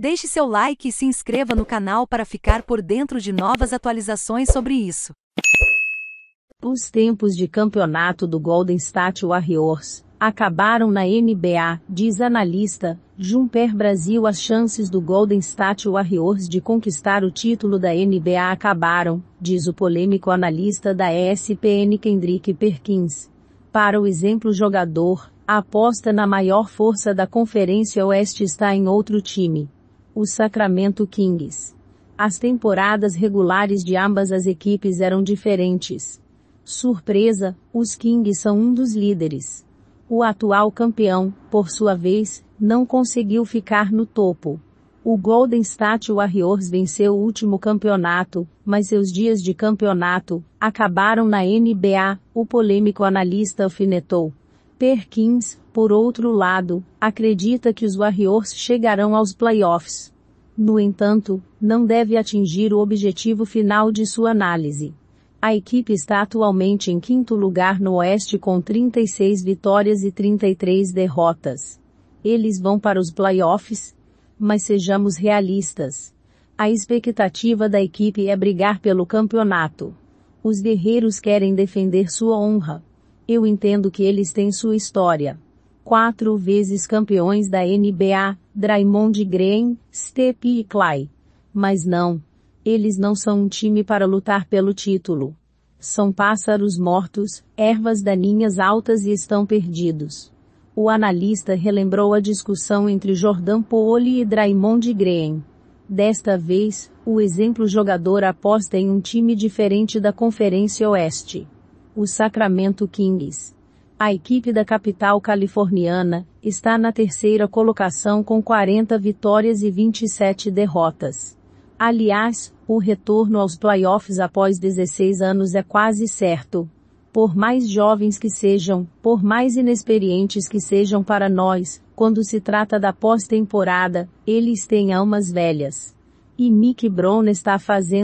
Deixe seu like e se inscreva no canal para ficar por dentro de novas atualizações sobre isso. Os tempos de campeonato do Golden State Warriors acabaram na NBA, diz analista, Jumper Brasil as chances do Golden State Warriors de conquistar o título da NBA acabaram, diz o polêmico analista da ESPN Kendrick Perkins. Para o exemplo jogador, a aposta na maior força da Conferência Oeste está em outro time os Sacramento Kings. As temporadas regulares de ambas as equipes eram diferentes. Surpresa, os Kings são um dos líderes. O atual campeão, por sua vez, não conseguiu ficar no topo. O Golden State Warriors venceu o último campeonato, mas seus dias de campeonato acabaram na NBA, o polêmico analista alfinetou. Perkins, por outro lado, acredita que os Warriors chegarão aos playoffs. No entanto, não deve atingir o objetivo final de sua análise. A equipe está atualmente em quinto lugar no Oeste com 36 vitórias e 33 derrotas. Eles vão para os playoffs? Mas sejamos realistas. A expectativa da equipe é brigar pelo campeonato. Os guerreiros querem defender sua honra. Eu entendo que eles têm sua história. Quatro vezes campeões da NBA, Draymond Green, Steph e Clay. Mas não. Eles não são um time para lutar pelo título. São pássaros mortos, ervas daninhas altas e estão perdidos. O analista relembrou a discussão entre Jordan Poole e Draymond Green. Desta vez, o exemplo jogador aposta em um time diferente da Conferência Oeste o Sacramento Kings. A equipe da capital californiana está na terceira colocação com 40 vitórias e 27 derrotas. Aliás, o retorno aos playoffs após 16 anos é quase certo. Por mais jovens que sejam, por mais inexperientes que sejam para nós, quando se trata da pós-temporada, eles têm almas velhas. E Mick Brown está fazendo